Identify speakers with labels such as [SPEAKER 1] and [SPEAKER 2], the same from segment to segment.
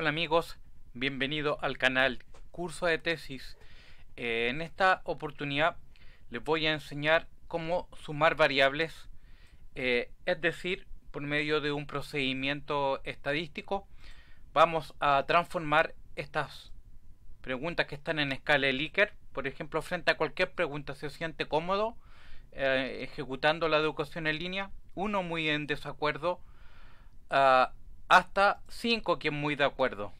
[SPEAKER 1] Hola amigos, bienvenido al canal Curso de Tesis. Eh, en esta oportunidad les voy a enseñar cómo sumar variables, eh, es decir, por medio de un procedimiento estadístico, vamos a transformar estas preguntas que están en escala de Likert, por ejemplo, frente a cualquier pregunta se siente cómodo eh, ejecutando la educación en línea, uno muy en desacuerdo, ah, hasta 5 que es muy de acuerdo.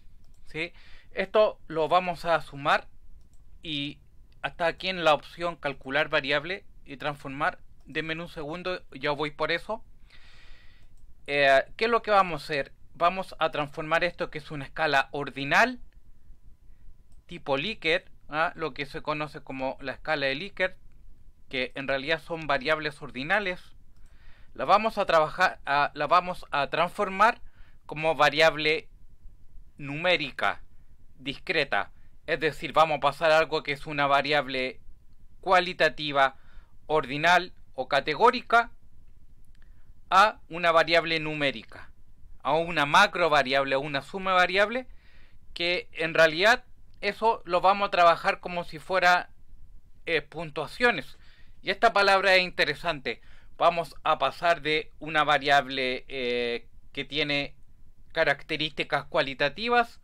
[SPEAKER 1] ¿sí? Esto lo vamos a sumar y hasta aquí en la opción calcular variable y transformar. Denme un segundo, ya voy por eso. Eh, ¿Qué es lo que vamos a hacer? Vamos a transformar esto que es una escala ordinal tipo Likert, ¿ah? lo que se conoce como la escala de Likert, que en realidad son variables ordinales. La vamos a trabajar, la vamos a transformar como variable numérica, discreta. Es decir, vamos a pasar algo que es una variable cualitativa, ordinal o categórica a una variable numérica, a una macro variable o una suma variable, que en realidad eso lo vamos a trabajar como si fuera eh, puntuaciones. Y esta palabra es interesante. Vamos a pasar de una variable eh, que tiene características cualitativas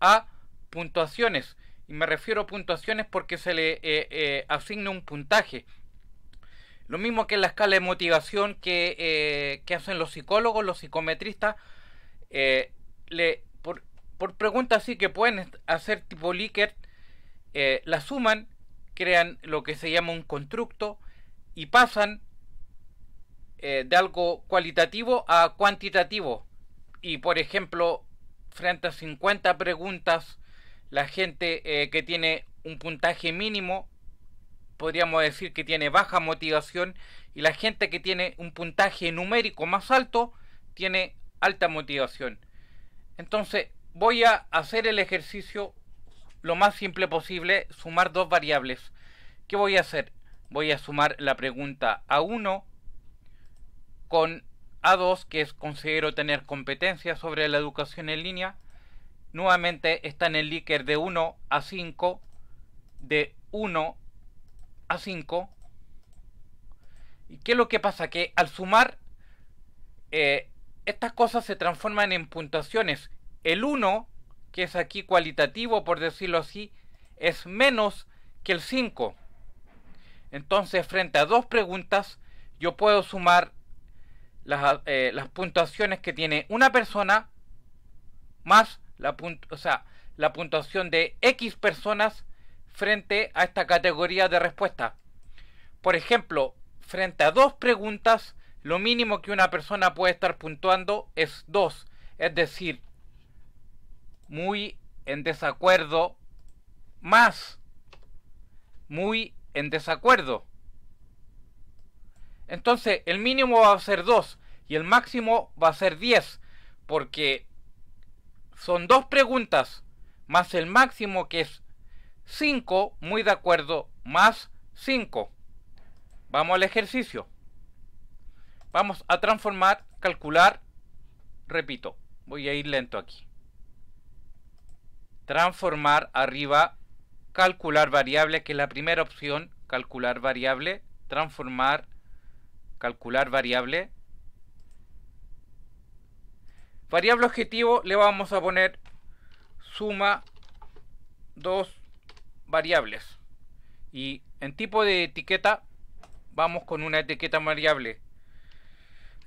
[SPEAKER 1] a puntuaciones. Y me refiero a puntuaciones porque se le eh, eh, asigna un puntaje. Lo mismo que en la escala de motivación eh, que, hacen los psicólogos, los psicometristas, le, por, preguntas así que pueden hacer tipo Likert, la suman, crean lo que se llama un constructo y pasan de algo cualitativo a cuantitativo y por ejemplo, frente a 50 preguntas, la gente eh, que tiene un puntaje mínimo, podríamos decir que tiene baja motivación, y la gente que tiene un puntaje numérico más alto, tiene alta motivación. Entonces, voy a hacer el ejercicio lo más simple posible, sumar dos variables. ¿Qué voy a hacer? Voy a sumar la pregunta A1 con a2, que es considero tener competencia sobre la educación en línea, nuevamente está en el líder de 1 a 5, de 1 a 5. ¿Y qué es lo que pasa? Que al sumar, eh, estas cosas se transforman en puntuaciones. El 1, que es aquí cualitativo, por decirlo así, es menos que el 5. Entonces, frente a dos preguntas, yo puedo sumar eh, las, puntuaciones que tiene una persona más la, sea, la puntuación de X personas frente a esta categoría de respuesta. Por ejemplo, frente a dos preguntas, lo mínimo que una persona puede estar puntuando es dos Es decir, muy en desacuerdo más. Muy en desacuerdo. Entonces el mínimo va a ser 2 y el máximo va a ser 10. Porque son dos preguntas más el máximo que es 5, muy de acuerdo, más 5. Vamos al ejercicio. Vamos a transformar, calcular, repito, voy a ir lento aquí. Transformar arriba, calcular variable, que es la primera opción, calcular variable, transformar calcular variable. Variable objetivo le vamos a poner suma dos variables. Y en tipo de etiqueta vamos con una etiqueta variable.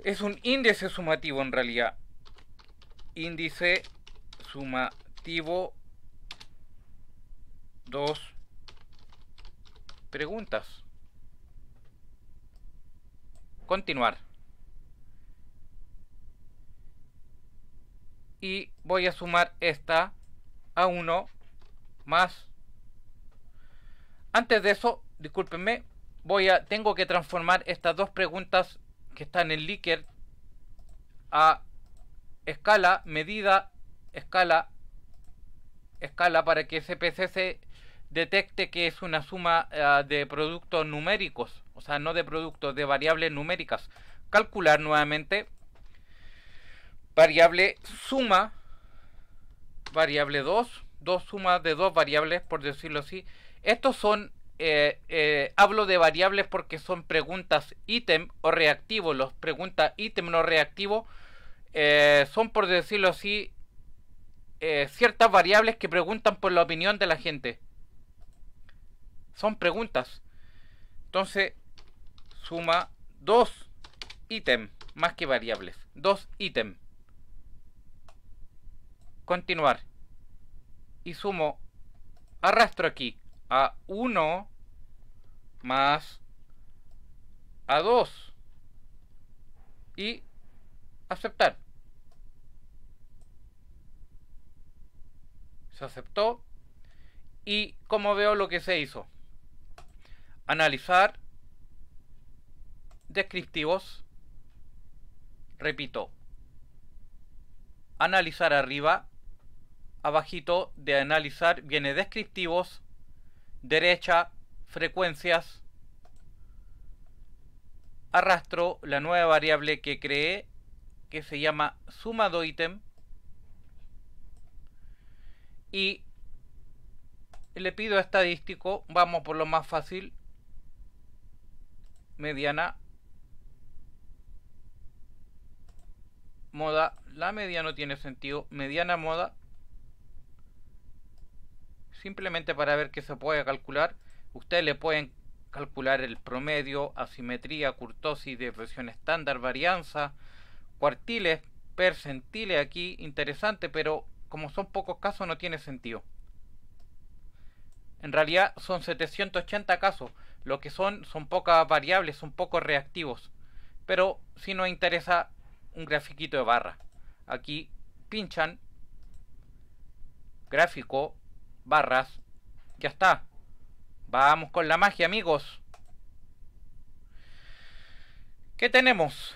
[SPEAKER 1] Es un índice sumativo en realidad. Índice sumativo Dos preguntas continuar. Y voy a sumar esta a 1 más. Antes de eso, discúlpenme, voy a, tengo que transformar estas dos preguntas que están en Likert a escala, medida, escala, escala para que se se detecte que es una suma ah, de productos numéricos, o sea, no de productos, de variables numéricas. Calcular nuevamente variable suma, variable 2, dos sumas de dos variables, por decirlo así. Estos son, eh, eh, hablo de variables porque son preguntas ítem o reactivo. Los preguntas ítem no reactivo eh, son, por decirlo así, ciertas variables que preguntan por la opinión de la gente son preguntas. Entonces, suma dos ítems, más que variables. Dos ítems. Continuar. Y sumo, arrastro aquí a 1 más a 2. Y aceptar. Se aceptó. Y como veo lo que se hizo analizar descriptivos. Repito, analizar arriba, abajito de analizar viene descriptivos, derecha, frecuencias, arrastro la nueva variable que creé que se llama sumado ítem y le pido estadístico, vamos por lo más fácil, mediana, moda, la media no tiene sentido, mediana moda, simplemente para ver qué se puede calcular, ustedes le pueden calcular el promedio, asimetría, curtosis, depresión estándar, varianza, cuartiles, percentiles aquí, interesante, pero como son pocos casos no tiene sentido. En realidad son 780 casos. Lo que son son pocas variables, son poco reactivos. Pero si nos interesa un grafiquito de barra. Aquí pinchan gráfico, barras, ya está. Vamos con la magia, amigos. ¿Qué tenemos?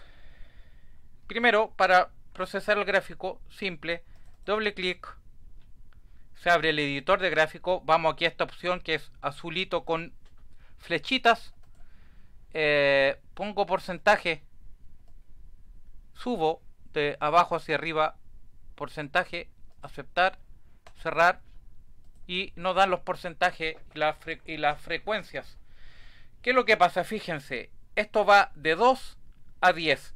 [SPEAKER 1] Primero, para procesar el gráfico, simple, doble clic, se abre el editor de gráfico, vamos aquí a esta opción que es azulito con flechitas, eh, pongo porcentaje, subo de abajo hacia arriba, porcentaje, aceptar, cerrar y no dan los porcentajes y, las frecuencias. ¿Qué es lo que pasa? Fíjense, esto va de 2 a 10.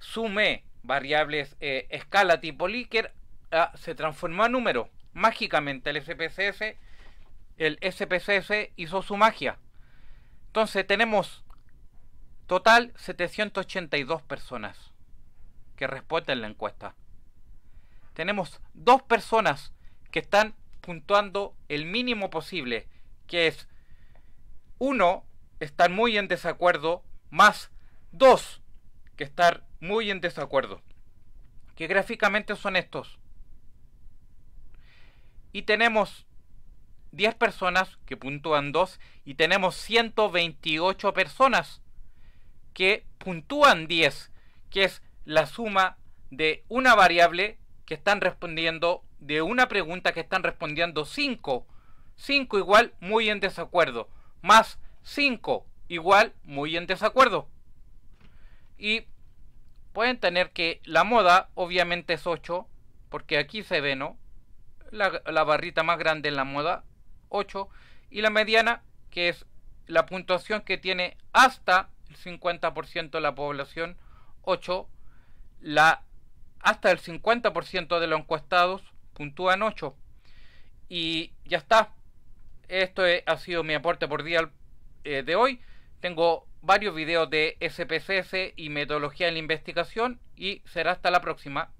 [SPEAKER 1] Sumé variables eh, escala tipo Likert, ah, se transformó a número. Mágicamente el SPSS, el SPSS hizo su magia. Entonces tenemos total 782 personas que responden la encuesta. Tenemos dos personas que están puntuando el mínimo posible, que es uno, están muy en desacuerdo, más dos, que están muy en desacuerdo, que gráficamente son estos. Y tenemos 10 personas que puntúan 2 y tenemos 128 personas que puntúan 10, que es la suma de una variable que están respondiendo, de una pregunta que están respondiendo 5. 5 igual muy en desacuerdo, más 5 igual muy en desacuerdo. Y pueden tener que la moda obviamente es 8, porque aquí se ve, ¿no? La, la barrita más grande en la moda 8 y la mediana que es la puntuación que tiene hasta el 50% de la población 8 la hasta el 50% de los encuestados puntúan 8 y ya está esto ha sido mi aporte por día eh, de hoy tengo varios videos de SPSS y metodología en la investigación y será hasta la próxima